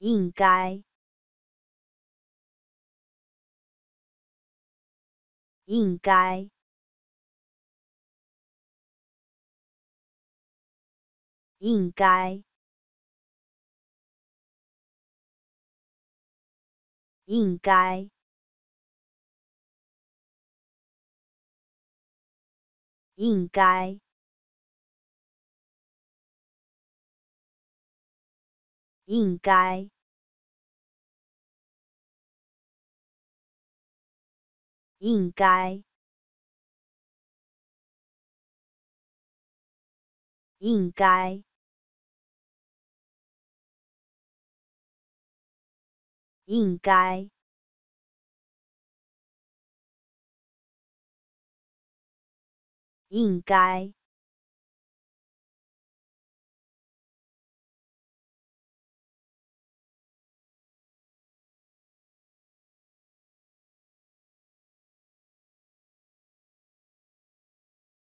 应该，应该，应该，应该，应该。应该，应该，应该，应该，应该。